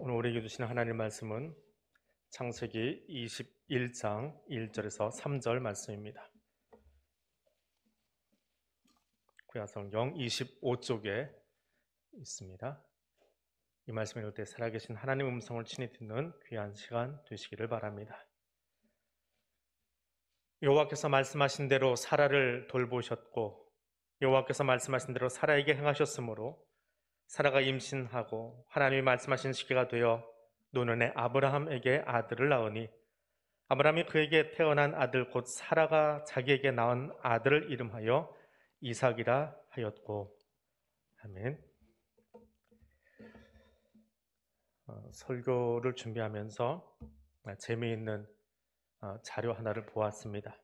오늘 우리에게 주시는 하나님 말씀은 창세기 21장 1절에서 3절 말씀입니다. 구야성경 25쪽에 있습니다. 이 말씀을 읽을 때 살아계신 하나님 음성을 친히 듣는 귀한 시간 되시기를 바랍니다. 여호와께서 말씀하신 대로 사라를 돌보셨고 여호와께서 말씀하신 대로 사라에게 행하셨으므로 사라가 임신하고 하나님이 말씀하신 시기가 되어 노년에 아브라함에게 아들을 낳으니 아브라함이 그에게 태어난 아들 곧 사라가 자기에게 낳은 아들을 이름하여 이삭이라 하였고 아멘. 어, 설교를 준비하면서 재미있는 어, 자료 하나를 보았습니다.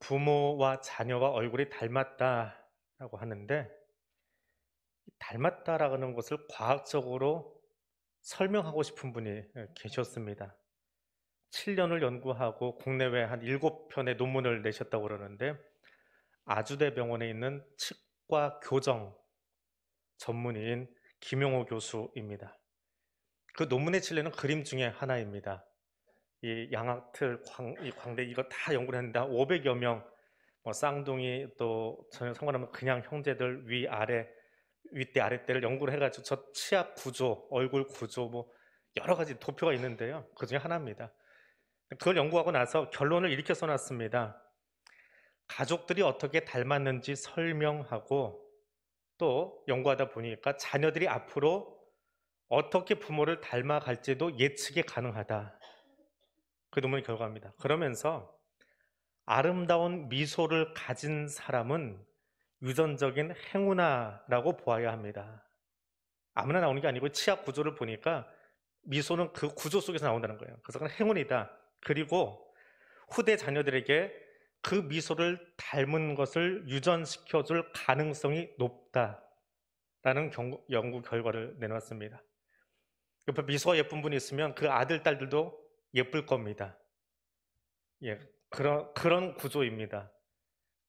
부모와 자녀가 얼굴이 닮았다라고 하는데 닮았다라는 고하 것을 과학적으로 설명하고 싶은 분이 예, 계셨습니다. 7년을 연구하고 국내외 한 7편의 논문을 내셨다고 그러는데 아주대 병원에 있는 치과 교정 전문의인 김용호 교수입니다. 그 논문의 진례는 그림 중에 하나입니다. 이 양악틀, 광, 이 광대 이거 다 연구를 했는데 500여 명, 뭐 쌍둥이 또 전혀 상관없는 그냥 형제들 위 아래 윗대 아랫대를 연구를 해가지고 저 치아 구조, 얼굴 구조 뭐 여러 가지 도표가 있는데요. 그 중에 하나입니다. 그걸 연구하고 나서 결론을 이렇게 써놨습니다. 가족들이 어떻게 닮았는지 설명하고 또 연구하다 보니까 자녀들이 앞으로 어떻게 부모를 닮아갈지도 예측이 가능하다. 그 논문 결과입니다. 그러면서 아름다운 미소를 가진 사람은 유전적인 행운아라고 보아야 합니다. 아무나 나오는 게 아니고 치아 구조를 보니까 미소는 그 구조 속에서 나온다는 거예요. 그래서 그건 행운이다. 그리고 후대 자녀들에게 그 미소를 닮은 것을 유전시켜줄 가능성이 높다라는 경구, 연구 결과를 내놨습니다. 옆에 미소가 예쁜 분이 있으면 그 아들, 딸들도 예쁠 겁니다. 예, 그런, 그런 구조입니다.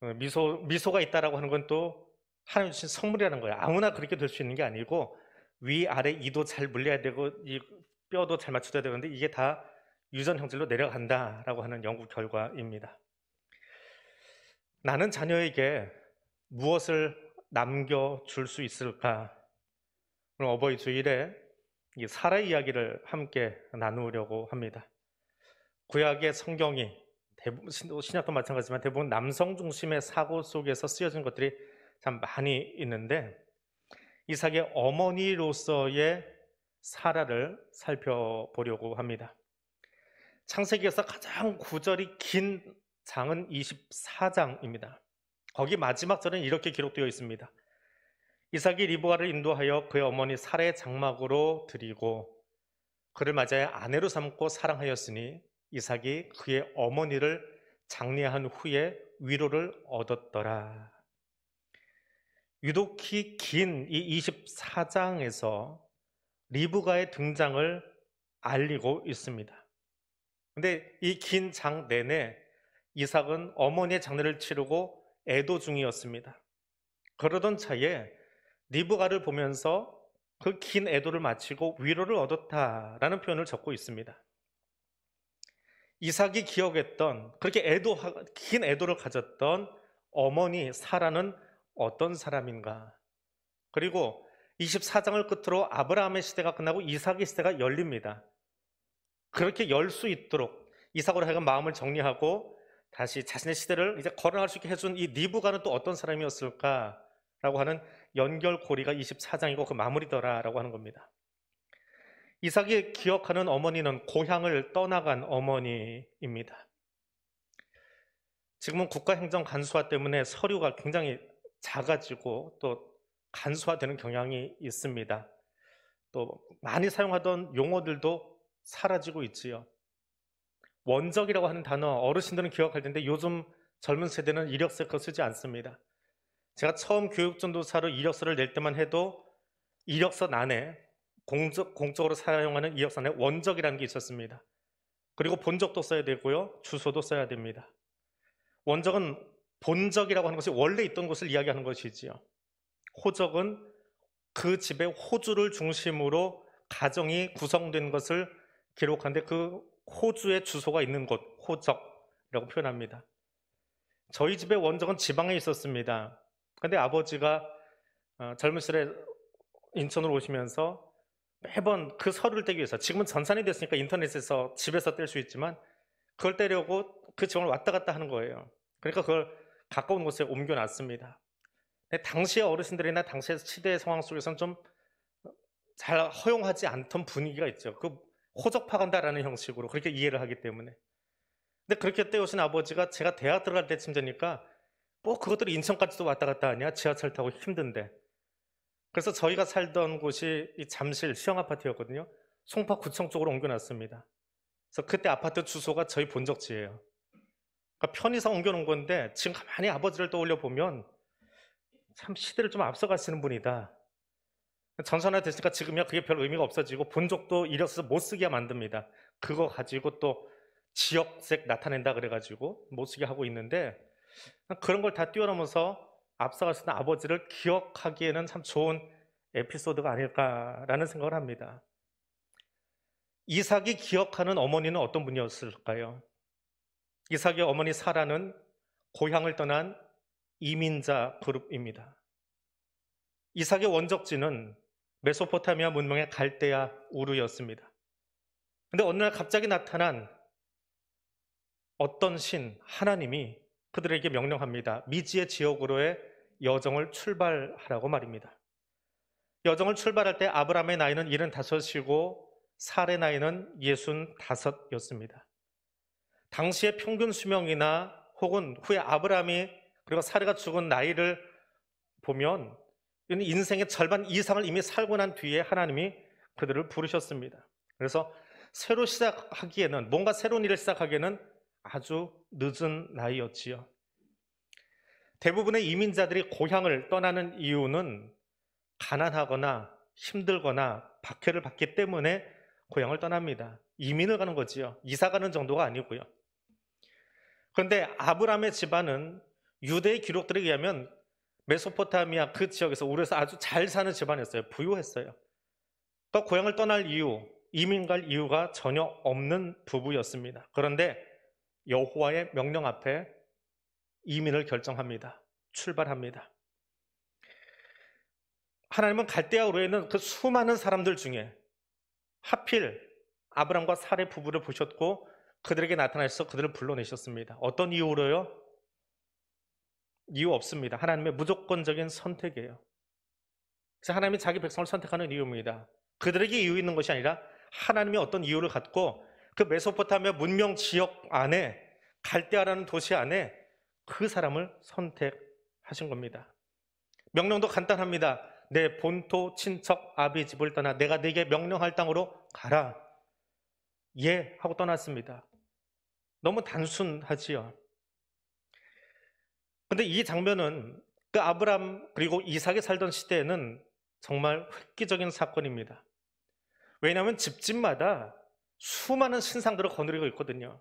어, 미소, 미소가 있다라고 하는 건 또 하나님 주신 선물이라는 거예요. 아무나 그렇게 될 수 있는 게 아니고 위, 아래, 이도 잘 물려야 되고 이 뼈도 잘맞춰야 되는데 이게 다 유전 형질로 내려간다라고 하는 연구 결과입니다. 나는 자녀에게 무엇을 남겨줄 수 있을까? 오늘 어버이 주일에 이 사라 이야기를 함께 나누려고 합니다. 구약의 성경이 대부분 신약도 마찬가지지만 대부분 남성 중심의 사고 속에서 쓰여진 것들이 참 많이 있는데 이삭의 어머니로서의 사라를 살펴보려고 합니다. 창세기에서 가장 구절이 긴 장은 24장입니다. 거기 마지막 절은 이렇게 기록되어 있습니다. 이삭이 리브아를 인도하여 그의 어머니 사라의 장막으로 드리고 그를 맞아야 아내로 삼고 사랑하였으니 이삭이 그의 어머니를 장례한 후에 위로를 얻었더라. 유독히 긴 이 24장에서 리브가의 등장을 알리고 있습니다. 근데 이 긴 장 내내 이삭은 어머니의 장례를 치르고 애도 중이었습니다. 그러던 차에 리브가를 보면서 그 긴 애도를 마치고 위로를 얻었다라는 표현을 적고 있습니다. 이삭이 기억했던 그렇게 애도 긴 애도를 가졌던 어머니 사라는 어떤 사람인가? 그리고 24장을 끝으로 아브라함의 시대가 끝나고 이삭의 시대가 열립니다. 그렇게 열 수 있도록 이삭으로 하여금 마음을 정리하고 다시 자신의 시대를 이제 거론할 수 있게 해준 이니브가는또 어떤 사람이었을까라고 하는 연결고리가 24장이고 그 마무리더라라고 하는 겁니다. 이삭이 기억하는 어머니는 고향을 떠나간 어머니입니다. 지금은 국가행정 간소화 때문에 서류가 굉장히 작아지고 또 간소화되는 경향이 있습니다. 또 많이 사용하던 용어들도 사라지고 있지요. 원적이라고 하는 단어 어르신들은 기억할 텐데 요즘 젊은 세대는 이력서 그 쓰지 않습니다. 제가 처음 교육전도사로 이력서를 낼 때만 해도 이력서 안에 공적, 공적으로 사용하는 이역산의 원적이라는 게 있었습니다. 그리고 본적도 써야 되고요. 주소도 써야 됩니다. 원적은 본적이라고 하는 것이 원래 있던 곳을 이야기하는 것이지요. 호적은 그 집의 호주를 중심으로 가정이 구성된 것을 기록하는데 그 호주의 주소가 있는 곳, 호적이라고 표현합니다. 저희 집의 원적은 지방에 있었습니다. 근데 아버지가 어, 젊은 시절에 인천으로 오시면서 매번 그 서류를 떼기 위해서 지금은 전산이 됐으니까 인터넷에서 집에서 뗄 수 있지만 그걸 떼려고 그 지원을 왔다 갔다 하는 거예요. 그러니까 그걸 가까운 곳에 옮겨놨습니다. 당시의 어르신들이나 당시의 시대의 상황 속에서는 좀 잘 허용하지 않던 분위기가 있죠. 그 호적파간다라는 형식으로 그렇게 이해를 하기 때문에. 근데 그렇게 떼우신 아버지가 제가 대학 들어갈 때쯤 되니까 뭐 그것들이 인천까지도 왔다 갔다 하냐 지하철 타고 힘든데 그래서 저희가 살던 곳이 이 잠실 시영 아파트였거든요. 송파구청 쪽으로 옮겨놨습니다. 그래서 그때 아파트 주소가 저희 본적지예요. 그러니까 편의상 옮겨놓은 건데 지금 가만히 아버지를 떠올려 보면 참 시대를 좀 앞서가시는 분이다. 전산화 됐으니까 지금이야 그게 별 의미가 없어지고 본적도 이력서 못 쓰게 만듭니다. 그거 가지고 또 지역색 나타낸다 그래가지고 못 쓰게 하고 있는데 그런 걸 다 뛰어넘어서 앞서가신 아버지를 기억하기에는 참 좋은 에피소드가 아닐까라는 생각을 합니다. 이삭이 기억하는 어머니는 어떤 분이었을까요? 이삭의 어머니 사라는 고향을 떠난 이민자 그룹입니다. 이삭의 원적지는 메소포타미아 문명의 갈대야 우르였습니다. 근데 어느 날 갑자기 나타난 어떤 신, 하나님이 그들에게 명령합니다. 미지의 지역으로의 여정을 출발하라고 말입니다. 여정을 출발할 때 아브라함의 나이는 75이고 살의 나이는 65였습니다. 당시의 평균 수명이나 혹은 후에 아브라함이 그리고 사례가 죽은 나이를 보면 인생의 절반 이상을 이미 살고 난 뒤에 하나님이 그들을 부르셨습니다. 그래서 새로 시작하기에는 뭔가 새로운 일을 시작하기에는 아주 늦은 나이였지요. 대부분의 이민자들이 고향을 떠나는 이유는 가난하거나 힘들거나 박해를 받기 때문에 고향을 떠납니다. 이민을 가는 거지요. 이사 가는 정도가 아니고요. 그런데 아브라함의 집안은 유대의 기록들에 의하면 메소포타미아 그 지역에서 우리에서 아주 잘 사는 집안이었어요. 부유했어요. 또 고향을 떠날 이유, 이민 갈 이유가 전혀 없는 부부였습니다. 그런데 여호와의 명령 앞에 이민을 결정합니다. 출발합니다. 하나님은 갈대아우르에 있는 그 수많은 사람들 중에 하필 아브람과 사례 부부를 보셨고 그들에게 나타나셔서 그들을 불러내셨습니다. 어떤 이유로요? 이유 없습니다. 하나님의 무조건적인 선택이에요. 그래서 하나님이 자기 백성을 선택하는 이유입니다. 그들에게 이유 있는 것이 아니라 하나님이 어떤 이유를 갖고 그 메소포타미아 문명 지역 안에 갈대아라는 도시 안에 그 사람을 선택하신 겁니다. 명령도 간단합니다. 내 본토 친척 아비 집을 떠나 내가 네게 명령할 땅으로 가라. 예 하고 떠났습니다. 너무 단순하지요. 근데 이 장면은 그 아브람 그리고 이삭이 살던 시대에는 정말 획기적인 사건입니다. 왜냐하면 집집마다 수많은 신상들을 거느리고 있거든요.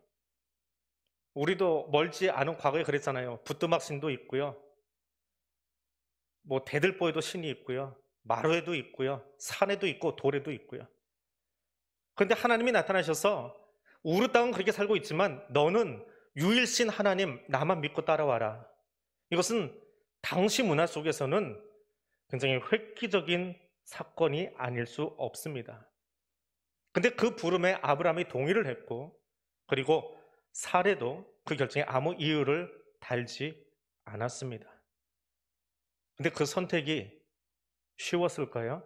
우리도 멀지 않은 과거에 그랬잖아요. 부뚜막 신도 있고요. 뭐 대들보에도 신이 있고요. 마루에도 있고요. 산에도 있고 돌에도 있고요. 그런데 하나님이 나타나셔서 우르 땅은 그렇게 살고 있지만 너는 유일신 하나님 나만 믿고 따라와라. 이것은 당시 문화 속에서는 굉장히 획기적인 사건이 아닐 수 없습니다. 근데 그 부름에 아브라함이 동의를 했고 그리고 사례도 그 결정에 아무 이유를 달지 않았습니다. 근데 그 선택이 쉬웠을까요?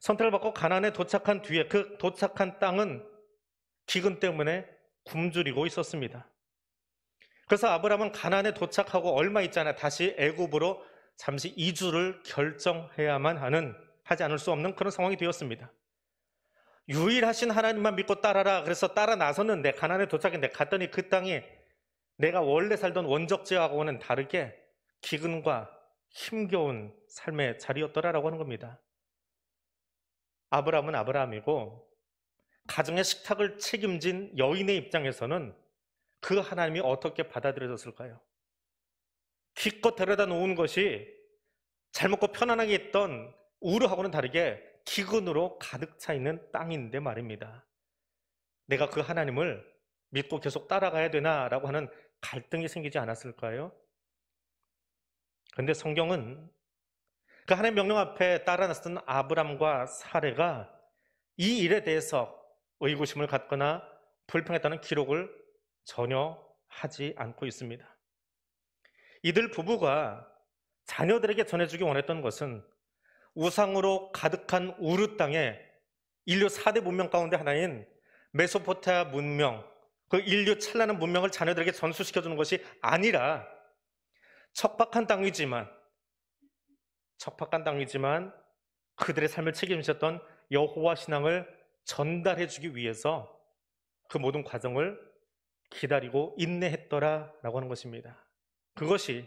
선택을 받고 가난에 도착한 뒤에 그 도착한 땅은 기근 때문에 굶주리고 있었습니다. 그래서 아브라함은 가난에 도착하고 얼마 있잖아 다시 애굽으로 잠시 이주를 결정해야만 하는 하지 않을 수 없는 그런 상황이 되었습니다. 유일하신 하나님만 믿고 따라라. 그래서 따라 나섰는데 가난에 도착했는데 갔더니 그 땅이 내가 원래 살던 원적지하고는 다르게 기근과 힘겨운 삶의 자리였더라라고 하는 겁니다. 아브라함은 아브라함이고 가정의 식탁을 책임진 여인의 입장에서는 그 하나님이 어떻게 받아들여졌을까요? 기껏 데려다 놓은 것이 잘 먹고 편안하게 있던 우르하고는 다르게 기근으로 가득 차 있는 땅인데 말입니다. 내가 그 하나님을 믿고 계속 따라가야 되나라고 하는 갈등이 생기지 않았을까요? 그런데 성경은 그 하나님 명령 앞에 따라 나섰던 아브람과 사례가 이 일에 대해서 의구심을 갖거나 불평했다는 기록을 전혀 하지 않고 있습니다. 이들 부부가 자녀들에게 전해주기 원했던 것은 우상으로 가득한 우르 땅에 인류 4대 문명 가운데 하나인 메소포타 문명, 그 인류 찬란한 문명을 자녀들에게 전수시켜주는 것이 아니라 척박한 땅이지만 척박한 땅이지만 그들의 삶을 책임지셨던 여호와 신앙을 전달해주기 위해서 그 모든 과정을 기다리고 인내했더라라고 하는 것입니다. 그것이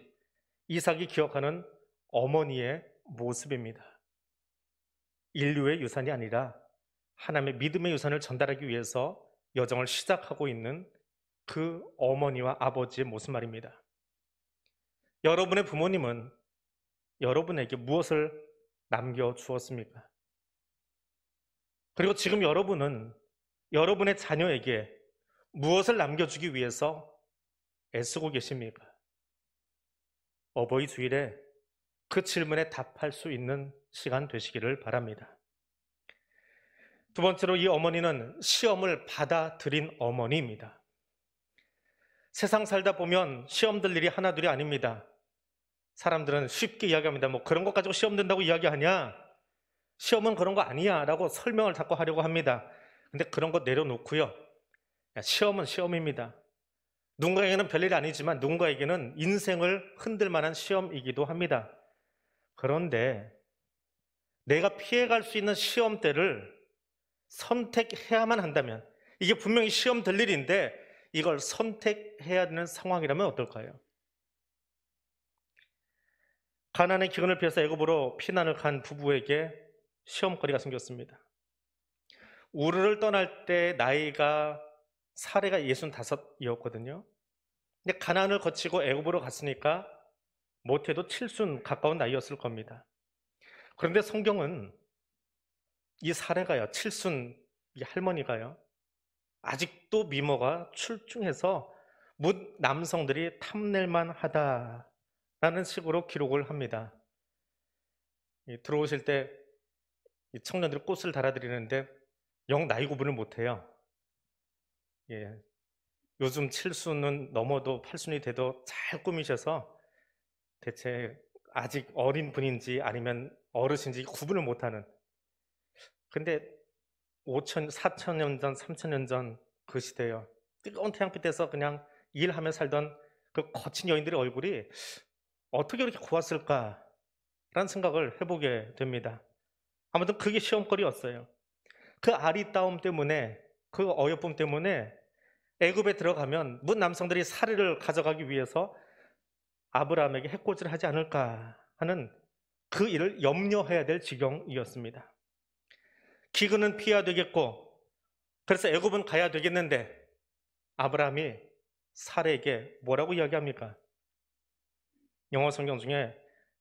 이삭이 기억하는 어머니의 모습입니다. 인류의 유산이 아니라 하나님의 믿음의 유산을 전달하기 위해서 여정을 시작하고 있는 그 어머니와 아버지의 모습 말입니다. 여러분의 부모님은 여러분에게 무엇을 남겨 주었습니까? 그리고 지금 여러분은 여러분의 자녀에게 무엇을 남겨주기 위해서 애쓰고 계십니까? 어버이 주일에 그 질문에 답할 수 있는 시간 되시기를 바랍니다. 두 번째로 이 어머니는 시험을 받아들인 어머니입니다. 세상 살다 보면 시험 들 일이 하나둘이 아닙니다. 사람들은 쉽게 이야기합니다. 뭐 그런 것 가지고 시험 된다고 이야기하냐? 시험은 그런 거 아니야. 라고 설명을 자꾸 하려고 합니다. 근데 그런 거 내려놓고요. 시험은 시험입니다. 누군가에게는 별일 아니지만 누군가에게는 인생을 흔들 만한 시험이기도 합니다. 그런데 내가 피해갈 수 있는 시험대를 선택해야만 한다면 이게 분명히 시험 될 일인데 이걸 선택해야 되는 상황이라면 어떨까요? 가난의 기근을 피해서 애굽으로 피난을 간 부부에게 시험거리가 생겼습니다. 우르를 떠날 때 나이가 사례가 65이었거든요. 근데 가난을 거치고 애굽으로 갔으니까 못해도 7순 가까운 나이였을 겁니다. 그런데 성경은 이 사례가요, 칠순 이 할머니가요, 아직도 미모가 출중해서 묻 남성들이 탐낼만 하다라는 식으로 기록을 합니다. 들어오실 때 청년들 이 꽃을 달아드리는데 영 나이 구분을 못해요. 예, 요즘 칠순은 넘어도 팔순이 돼도 잘 꾸미셔서 대체 아직 어린 분인지 아니면 어르신지 구분을 못하는 근데 5천, 4천 년 전, 3천 년 전 그시대에요 뜨거운 태양빛에서 그냥 일하며 살던 그 거친 여인들의 얼굴이 어떻게 이렇게 고왔을까라는 생각을 해보게 됩니다. 아무튼 그게 시험거리였어요. 그 아리따움 때문에 그 어여쁨 때문에 애굽에 들어가면 문 남성들이 사리를 가져가기 위해서 아브라함에게 해코지를 하지 않을까 하는 그 일을 염려해야 될 지경이었습니다. 기근은 피해야 되겠고 그래서 애굽은 가야 되겠는데 아브라함이 사례에게 뭐라고 이야기합니까? 영어 성경 중에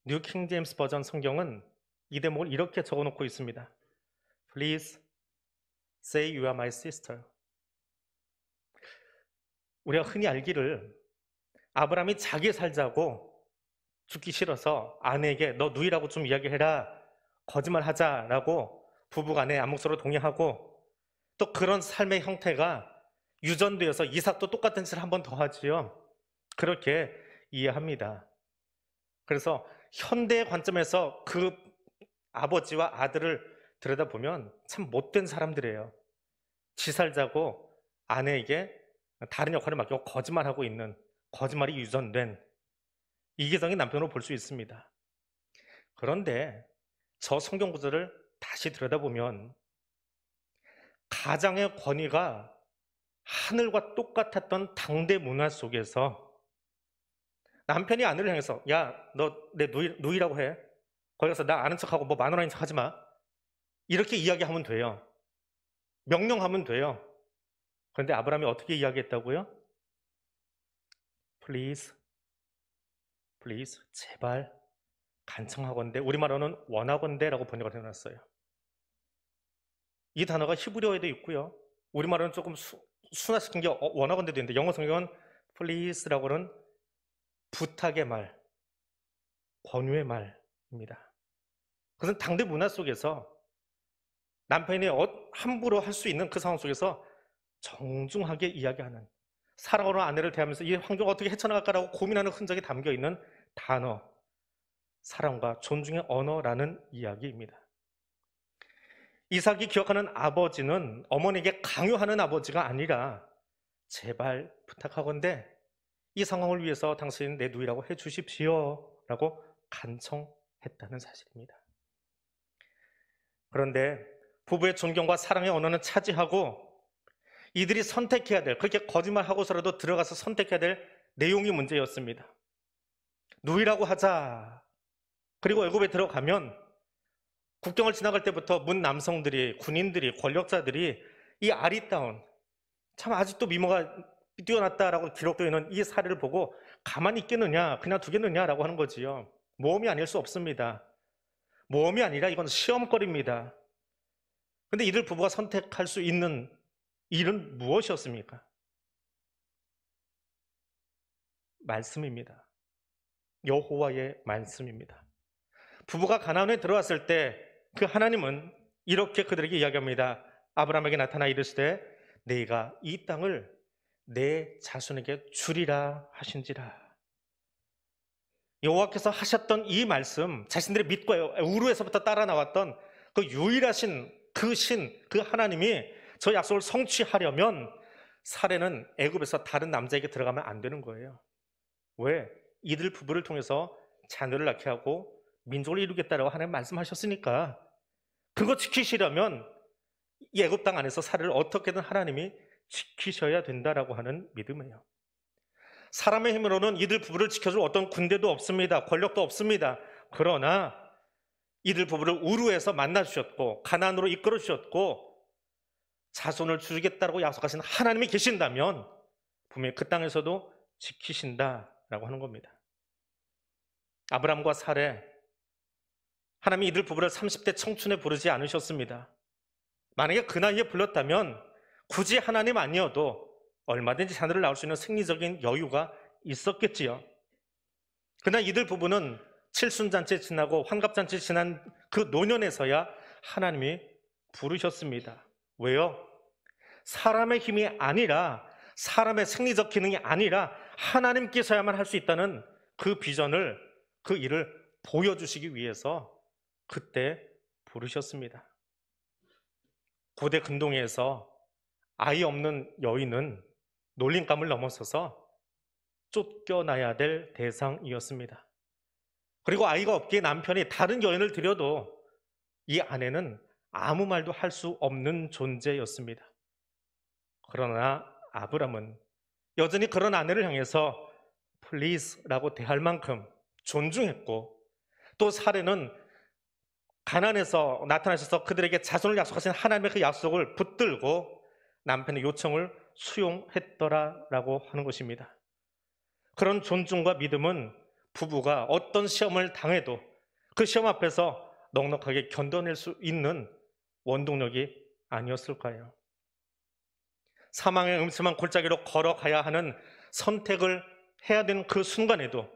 뉴킹 제임스 버전 성경은 이 대목을 이렇게 적어놓고 있습니다. Please say you are my sister. 우리가 흔히 알기를 아브라함이 자기 살자고 죽기 싫어서 아내에게 너 누이라고 좀 이야기해라 거짓말하자라고 부부간에 암묵서로 동의하고 또 그런 삶의 형태가 유전되어서 이삭도 똑같은 짓을 한 번 더 하지요. 그렇게 이해합니다. 그래서 현대의 관점에서 그 아버지와 아들을 들여다보면 참 못된 사람들이에요. 지살자고 아내에게 다른 역할을 맡기고 거짓말하고 있는 거짓말이 유전된 이기성의 남편으로 볼 수 있습니다. 그런데 저 성경 구절을 다시 들여다보면 가장의 권위가 하늘과 똑같았던 당대 문화 속에서 남편이 아내를 향해서 야 너 내 누이, 누이라고 해 거기 가서 나 아는 척하고 뭐 마누라인 척 하지 마 이렇게 이야기하면 돼요 명령하면 돼요 그런데 아브라함이 어떻게 이야기했다고요? please, please, 제발, 간청하건대, 우리말로는 원하건대라고 번역을 해놨어요. 이 단어가 히브리어에도 있고요. 우리말로는 조금 수, 순화시킨 게 어, 원하건대도 있는데 영어 성경은 please라고는 부탁의 말, 권유의 말입니다. 그것은 당대 문화 속에서 남편이 함부로 할 수 있는 그 상황 속에서 정중하게 이야기하는 사랑하는 아내를 대하면서 이 환경을 어떻게 헤쳐나갈까라고 고민하는 흔적이 담겨 있는 단어, 사랑과 존중의 언어라는 이야기입니다. 이삭이 기억하는 아버지는 어머니에게 강요하는 아버지가 아니라 제발 부탁하건대 이 상황을 위해서 당신 내 누이라고 해 주십시오 라고 간청했다는 사실입니다. 그런데 부부의 존경과 사랑의 언어는 차지하고 이들이 선택해야 될 그렇게 거짓말하고서라도 들어가서 선택해야 될 내용이 문제였습니다. 누이라고 하자. 그리고 애굽에 들어가면 국경을 지나갈 때부터 문 남성들이 군인들이 권력자들이 이 아리따운 참 아직도 미모가 뛰어났다라고 기록되어 있는 이 사례를 보고 가만히 있겠느냐 그냥 두겠느냐라고 하는 거지요. 모험이 아닐 수 없습니다. 모험이 아니라 이건 시험거리입니다. 근데 이들 부부가 선택할 수 있는 일은 무엇이었습니까? 말씀입니다. 여호와의 말씀입니다. 부부가 가나안에 들어왔을 때 그 하나님은 이렇게 그들에게 이야기합니다. 아브라함에게 나타나 이르시되 네가이 땅을 내 자손에게 주리라 하신지라. 여호와께서 하셨던 이 말씀, 자신들의 믿과 우루에서부터 따라 나왔던 그 유일하신 그 신, 그 하나님이 저 약속을 성취하려면 사례는 애굽에서 다른 남자에게 들어가면 안 되는 거예요. 왜? 이들 부부를 통해서 자녀를 낳게 하고 민족을 이루겠다라고 하나님 말씀하셨으니까 그거 지키시려면 애굽 땅 안에서 사례를 어떻게든 하나님이 지키셔야 된다라고 하는 믿음이에요. 사람의 힘으로는 이들 부부를 지켜줄 어떤 군대도 없습니다. 권력도 없습니다. 그러나 이들 부부를 우루에서 만나 주셨고 가난으로 이끌어 주셨고 자손을 주겠다고 약속하신 하나님이 계신다면 분명히 그 땅에서도 지키신다라고 하는 겁니다. 아브람과 사례 하나님이 이들 부부를 30대 청춘에 부르지 않으셨습니다. 만약에 그 나이에 불렀다면 굳이 하나님 아니어도 얼마든지 자녀를 낳을 수 있는 생리적인 여유가 있었겠지요. 그러나 이들 부부는 칠순잔치 지나고 환갑잔치 지난 그 노년에서야 하나님이 부르셨습니다. 왜요? 사람의 힘이 아니라 사람의 생리적 기능이 아니라 하나님께서야만 할 수 있다는 그 비전을 그 일을 보여주시기 위해서 그때 부르셨습니다. 고대 근동에서 아이 없는 여인은 놀림감을 넘어서서 쫓겨나야 될 대상이었습니다. 그리고 아이가 없기에 남편이 다른 여인을 들여도 이 아내는 아무 말도 할 수 없는 존재였습니다. 그러나 아브람은 여전히 그런 아내를 향해서 플리즈라고 대할 만큼 존중했고 또 사례는 가난에서 나타나셔서 그들에게 자손을 약속하신 하나님의 그 약속을 붙들고 남편의 요청을 수용했더라라고 하는 것입니다. 그런 존중과 믿음은 부부가 어떤 시험을 당해도 그 시험 앞에서 넉넉하게 견뎌낼 수 있는 원동력이 아니었을까요? 사망의 음침한 골짜기로 걸어가야 하는 선택을 해야 되는 그 순간에도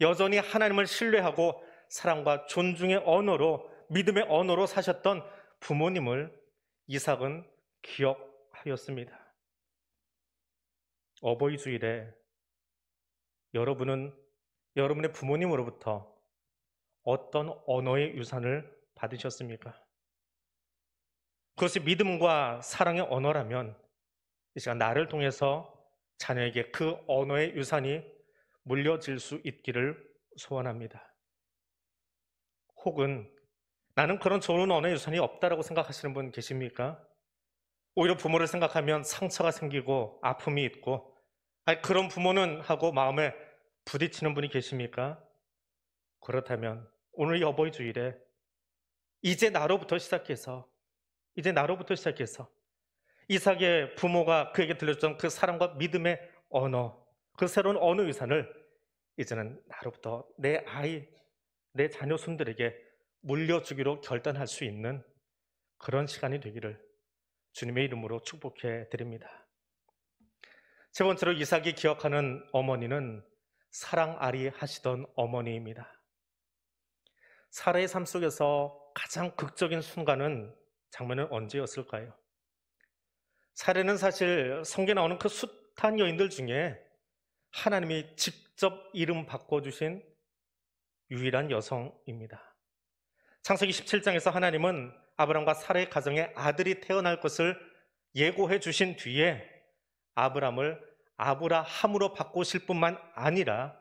여전히 하나님을 신뢰하고 사랑과 존중의 언어로 믿음의 언어로 사셨던 부모님을 이삭은 기억하였습니다. 어버이 주일에 여러분은 여러분의 부모님으로부터 어떤 언어의 유산을 받으셨습니까? 그것이 믿음과 사랑의 언어라면 이 시간 나를 통해서 자녀에게 그 언어의 유산이 물려질 수 있기를 소원합니다. 혹은 나는 그런 좋은 언어의 유산이 없다라고 생각하시는 분 계십니까? 오히려 부모를 생각하면 상처가 생기고 아픔이 있고 아니 그런 부모는 하고 마음에 부딪히는 분이 계십니까? 그렇다면 오늘 여보의 주일에 이제 나로부터 시작해서 이제 나로부터 시작해서 이삭의 부모가 그에게 들려줬던 그 사랑과 믿음의 언어, 그 새로운 언어 유산을 이제는 나로부터 내 아이, 내 자녀 손들에게 물려주기로 결단할 수 있는 그런 시간이 되기를 주님의 이름으로 축복해 드립니다. 세 번째로 이삭이 기억하는 어머니는 사랑아리 하시던 어머니입니다. 사라의 삶 속에서 가장 극적인 순간은 장면은 언제였을까요? 사례는 사실 성경에 나오는 그 숱한 여인들 중에 하나님이 직접 이름 바꿔주신 유일한 여성입니다. 창세기 17장에서 하나님은 아브람과 사례 의 가정에 아들이 태어날 것을 예고해 주신 뒤에 아브람을 아브라함으로 바꾸실 뿐만 아니라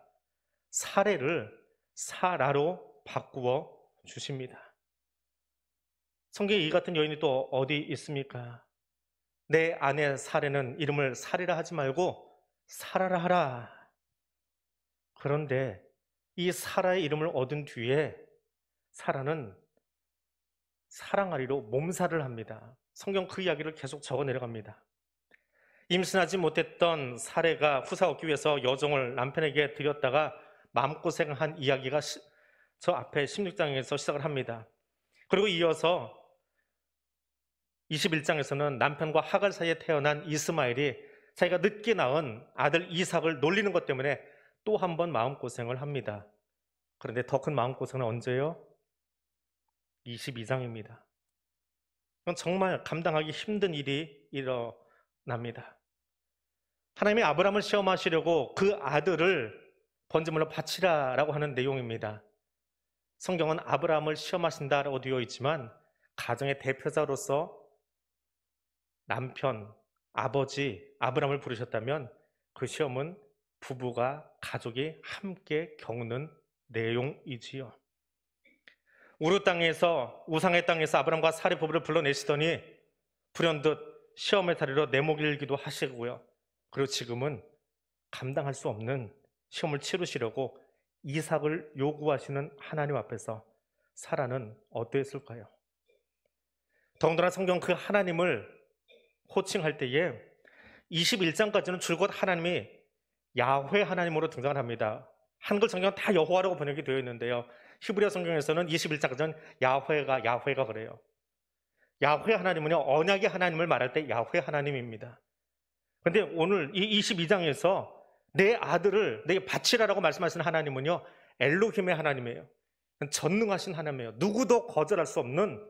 사례를 사라로 바꾸어 주십니다. 성경에 이 같은 여인이 또 어디 있습니까? 내 아내 사례는 이름을 사례라 하지 말고 사라라 하라. 그런데 이 사라의 이름을 얻은 뒤에 사라는 사랑하리로 몸살을 합니다. 성경 그 이야기를 계속 적어 내려갑니다. 임신하지 못했던 사례가 후사 얻기 위해서 여종을 남편에게 드렸다가 마음고생한 이야기가 저 앞에 16장에서 시작을 합니다. 그리고 이어서 21장에서는 남편과 하갈 사이에 태어난 이스마엘이 자기가 늦게 낳은 아들 이삭을 놀리는 것 때문에 또 한 번 마음고생을 합니다. 그런데 더 큰 마음고생은 언제요? 22장입니다. 이건 정말 감당하기 힘든 일이 일어납니다. 하나님이 아브라함을 시험하시려고 그 아들을 번지물로 바치라라고 하는 내용입니다. 성경은 아브라함을 시험하신다라고 되어 있지만 가정의 대표자로서 남편, 아버지, 아브람을 부르셨다면 그 시험은 부부가 가족이 함께 겪는 내용이지요. 우르 땅에서 우상의 땅에서 아브람과 사리 부부를 불러내시더니 불현듯 시험의 다리로 내목일기도 하시고요. 그리고 지금은 감당할 수 없는 시험을 치르시려고 이삭을 요구하시는 하나님 앞에서 사라는 어떠을까요 더군다나 성경 그 하나님을 호칭할 때에 21장까지는 줄곧 하나님이 야훼 하나님으로 등장을 합니다. 한글 성경은 다 여호와라고 번역이 되어 있는데요. 히브리어 성경에서는 21장까지는 야훼가 야훼가 그래요. 야훼 하나님은요. 언약의 하나님을 말할 때 야훼 하나님입니다. 근데 오늘 이 22장에서 내 아들을 내게 바치라라고 말씀하시는 하나님은요. 엘로힘의 하나님이에요. 전능하신 하나님이에요. 누구도 거절할 수 없는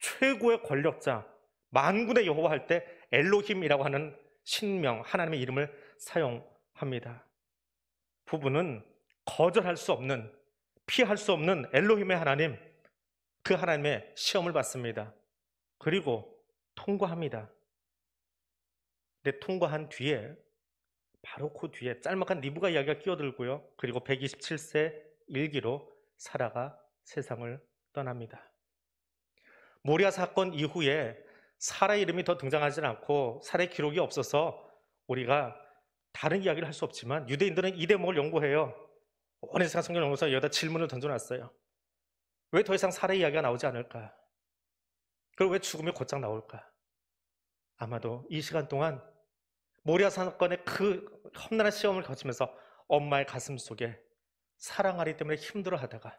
최고의 권력자, 만군의 여호와 할 때 엘로힘이라고 하는 신명 하나님의 이름을 사용합니다. 부부는 거절할 수 없는 피할 수 없는 엘로힘의 하나님 그 하나님의 시험을 받습니다. 그리고 통과합니다. 근데 통과한 뒤에 바로 그 뒤에 짤막한 리브가 이야기가 끼어들고요. 그리고 127세 일기로 사라가 세상을 떠납니다. 모리아 사건 이후에 사라의 이름이 더 등장하지 않고 사라의 기록이 없어서 우리가 다른 이야기를 할 수 없지만 유대인들은 이 대목을 연구해요. 오랜 시간 성경 연구서 여기다 질문을 던져놨어요. 왜 더 이상 사라의 이야기가 나오지 않을까? 그리고 왜 죽음이 곧장 나올까? 아마도 이 시간 동안 모리아 사건의 그 험난한 시험을 거치면서 엄마의 가슴 속에 사랑하리 때문에 힘들어하다가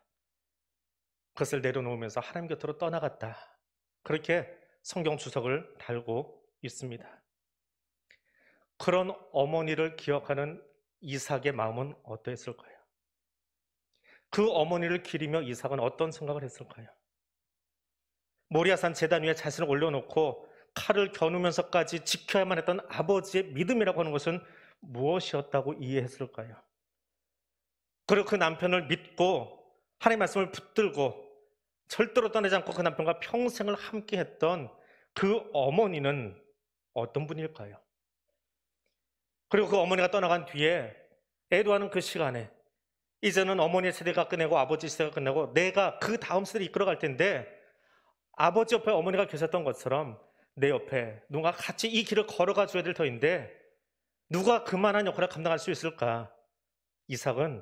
그것을 내려놓으면서 하나님 곁으로 떠나갔다. 그렇게 성경 주석을 달고 있습니다. 그런 어머니를 기억하는 이삭의 마음은 어떠했을까요? 그 어머니를 기리며 이삭은 어떤 생각을 했을까요? 모리아산 재단 위에 자신을 올려놓고 칼을 겨누면서까지 지켜야만 했던 아버지의 믿음이라고 하는 것은 무엇이었다고 이해했을까요? 그리고 그 남편을 믿고 하나님의 말씀을 붙들고 절대로 떠나지 않고 그 남편과 평생을 함께했던 그 어머니는 어떤 분일까요? 그리고 그 어머니가 떠나간 뒤에 애도하는 그 시간에 이제는 어머니의 세대가 끝내고 아버지 세대가 끝내고 내가 그 다음 세대를 이끌어갈 텐데 아버지 옆에 어머니가 계셨던 것처럼 내 옆에 누가 같이 이 길을 걸어가 줘야 될 터인데 누가 그만한 역할을 감당할 수 있을까? 이삭은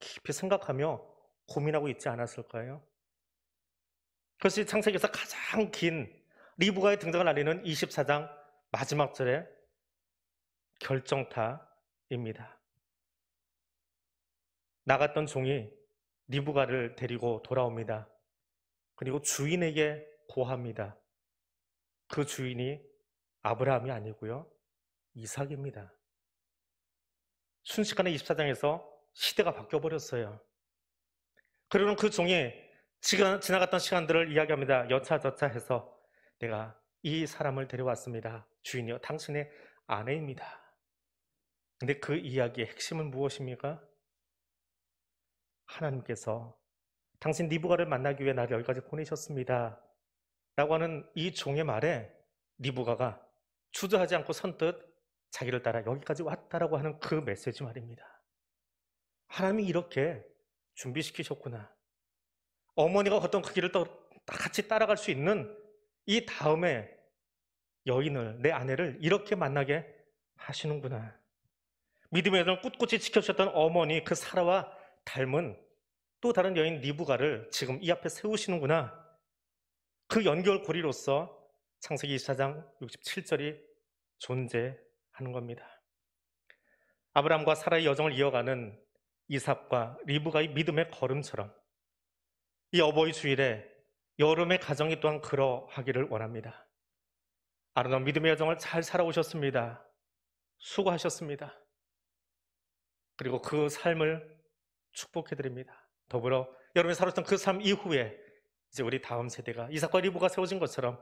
깊이 생각하며 고민하고 있지 않았을까요? 그것이 창세기에서 가장 긴 리브가의 등장을 알리는 24장 마지막 절의 결정타입니다. 나갔던 종이 리브가를 데리고 돌아옵니다. 그리고 주인에게 고합니다. 그 주인이 아브라함이 아니고요. 이삭입니다. 순식간에 24장에서 시대가 바뀌어버렸어요. 그러는 그 종이 지나갔던 시간들을 이야기합니다. 여차저차 해서 내가 이 사람을 데려왔습니다. 주인이요, 당신의 아내입니다. 근데 그 이야기의 핵심은 무엇입니까? 하나님께서 당신 니부가를 만나기 위해 나를 여기까지 보내셨습니다. 라고 하는 이 종의 말에 니부가가 주저하지 않고 선뜻 자기를 따라 여기까지 왔다라고 하는 그 메시지 말입니다. 하나님이 이렇게 준비시키셨구나. 어머니가 어떤 그 길을 또 같이 따라갈 수 있는 이 다음에 여인을, 내 아내를 이렇게 만나게 하시는구나. 믿음의 여정을 꿋꿋이 지켜주셨던 어머니 그 사라와 닮은 또 다른 여인 리브가를 지금 이 앞에 세우시는구나. 그 연결고리로서 창세기 24장 67절이 존재하는 겁니다. 아브라함과 사라의 여정을 이어가는 이삽과 리브가의 믿음의 걸음처럼 이 어버이 주일에 여름의 가정이 또한 그러하기를 원합니다. 아름다운 믿음의 여정을 잘 살아오셨습니다. 수고하셨습니다. 그리고 그 삶을 축복해 드립니다. 더불어 여러분이 살았던 그 삶 이후에 이제 우리 다음 세대가 이삭과 리브가 세워진 것처럼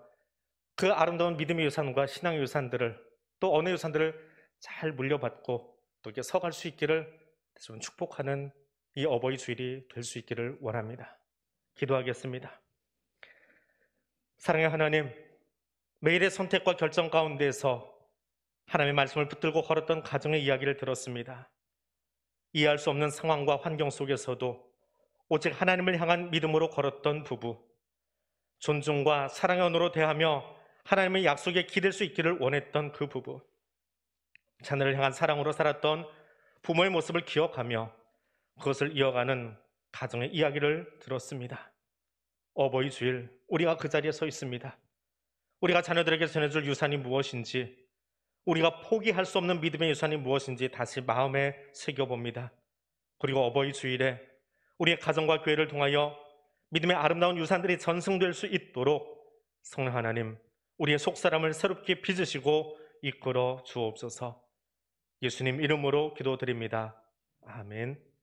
그 아름다운 믿음의 유산과 신앙의 유산들을 또 언어의 유산들을 잘 물려받고 또 이렇게 서갈 수 있기를 축복하는 이 어버이 주일이 될 수 있기를 원합니다. 기도하겠습니다. 사랑의 하나님, 매일의 선택과 결정 가운데에서 하나님의 말씀을 붙들고 걸었던 가정의 이야기를 들었습니다. 이해할 수 없는 상황과 환경 속에서도 오직 하나님을 향한 믿음으로 걸었던 부부, 존중과 사랑의 언어로 대하며 하나님의 약속에 기댈 수 있기를 원했던 그 부부, 자녀를 향한 사랑으로 살았던 부모의 모습을 기억하며 그것을 이어가는 가정의 이야기를 들었습니다. 어버이 주일 우리가 그 자리에 서 있습니다. 우리가 자녀들에게 전해줄 유산이 무엇인지 우리가 포기할 수 없는 믿음의 유산이 무엇인지 다시 마음에 새겨봅니다. 그리고 어버이 주일에 우리의 가정과 교회를 통하여 믿음의 아름다운 유산들이 전승될 수 있도록 성령 하나님 우리의 속사람을 새롭게 빚으시고 이끌어 주옵소서 예수님 이름으로 기도드립니다. 아멘.